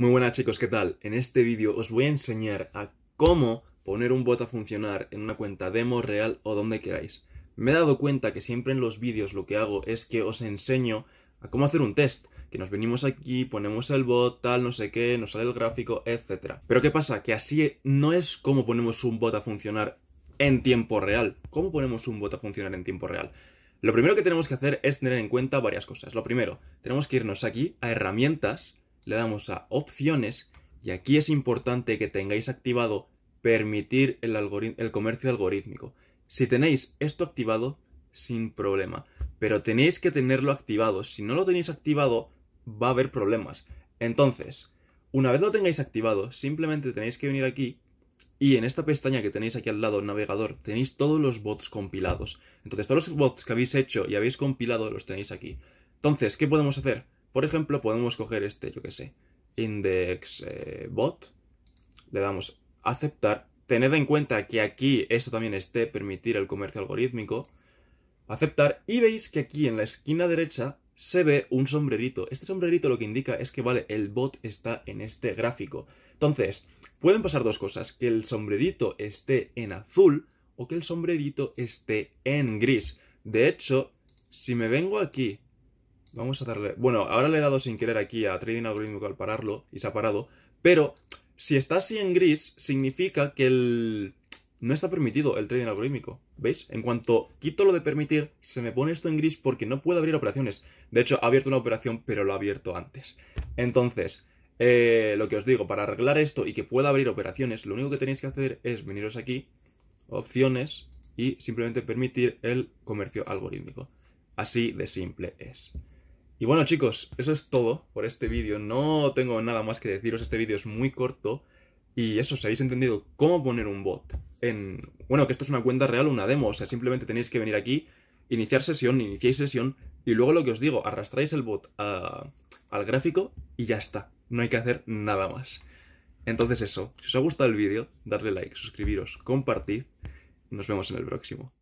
Muy buenas chicos, ¿qué tal? En este vídeo os voy a enseñar a cómo poner un bot a funcionar en una cuenta demo, real o donde queráis. Me he dado cuenta que siempre en los vídeos lo que hago es que os enseño a cómo hacer un test, que nos venimos aquí, ponemos el bot, tal, no sé qué, nos sale el gráfico, etc. Pero ¿qué pasa? Que así no es cómo ponemos un bot a funcionar en tiempo real. ¿Cómo ponemos un bot a funcionar en tiempo real? Lo primero que tenemos que hacer es tener en cuenta varias cosas. Lo primero, tenemos que irnos aquí a herramientas, le damos a opciones y aquí es importante que tengáis activado permitir el, el comercio algorítmico. Si tenéis esto activado, sin problema, pero tenéis que tenerlo activado. Si no lo tenéis activado, va a haber problemas. Entonces, una vez lo tengáis activado, simplemente tenéis que venir aquí y en esta pestaña que tenéis aquí al lado, navegador, tenéis todos los bots compilados. Entonces, todos los bots que habéis hecho y habéis compilado los tenéis aquí. Entonces, ¿qué podemos hacer? Por ejemplo, podemos coger este, yo que sé, index eh, bot, le damos aceptar, tened en cuenta que aquí esto también esté permitir el comercio algorítmico, aceptar, y veis que aquí en la esquina derecha se ve un sombrerito. Este sombrerito lo que indica es que, vale, el bot está en este gráfico. Entonces, pueden pasar dos cosas, que el sombrerito esté en azul o que el sombrerito esté en gris. De hecho, si me vengo aquí Vamos a darle... Bueno, ahora le he dado sin querer aquí a Trading algorítmico al pararlo y se ha parado. Pero si está así en gris, significa que el... No está permitido el trading algorítmico, ¿veis? En cuanto quito lo de permitir, se me pone esto en gris porque no puedo abrir operaciones. De hecho, ha abierto una operación, pero lo ha abierto antes. Entonces, eh, lo que os digo, para arreglar esto y que pueda abrir operaciones, lo único que tenéis que hacer es veniros aquí, opciones, y simplemente permitir el comercio algorítmico. Así de simple es. Y bueno chicos, eso es todo por este vídeo. No tengo nada más que deciros, este vídeo es muy corto. Y eso, si habéis entendido cómo poner un bot en... Bueno, que esto es una cuenta real una demo, o sea, simplemente tenéis que venir aquí, iniciar sesión, iniciáis sesión, y luego lo que os digo, arrastráis el bot al gráfico y ya está. No hay que hacer nada más. Entonces eso, si os ha gustado el vídeo, darle like, suscribiros, compartid, y nos vemos en el próximo.